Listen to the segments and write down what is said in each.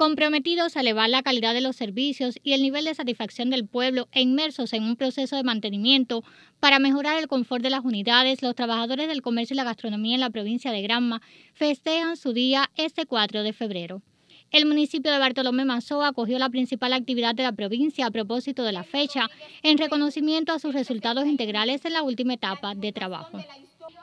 comprometidos a elevar la calidad de los servicios y el nivel de satisfacción del pueblo e inmersos en un proceso de mantenimiento para mejorar el confort de las unidades, los trabajadores del comercio y la gastronomía en la provincia de Granma festejan su día este 4 de febrero. El municipio de Bartolomé Mazó acogió la principal actividad de la provincia a propósito de la fecha en reconocimiento a sus resultados integrales en la última etapa de trabajo.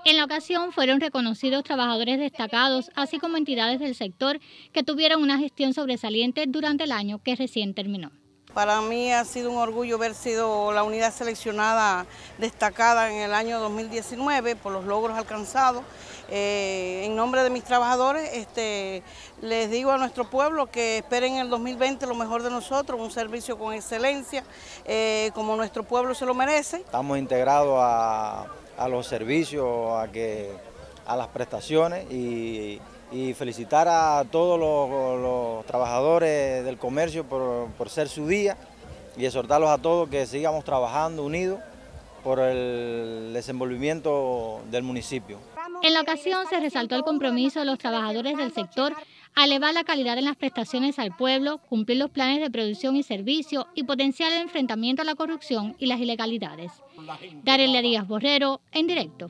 En la ocasión fueron reconocidos trabajadores destacados, así como entidades del sector que tuvieron una gestión sobresaliente durante el año que recién terminó. Para mí ha sido un orgullo haber sido la unidad seleccionada destacada en el año 2019 por los logros alcanzados. Eh, en nombre de mis trabajadores, este, les digo a nuestro pueblo que esperen en el 2020 lo mejor de nosotros, un servicio con excelencia, eh, como nuestro pueblo se lo merece. Estamos integrados a a los servicios, a, que, a las prestaciones y, felicitar a todos los, trabajadores del comercio por, por, ser su día y exhortarlos a todos que sigamos trabajando unidos por el desenvolvimiento del municipio. En la ocasión se resaltó el compromiso de los trabajadores del sector a elevar la calidad en las prestaciones al pueblo, cumplir los planes de producción y servicio y potenciar el enfrentamiento a la corrupción y las ilegalidades. Darelia Díaz Borrero, en directo.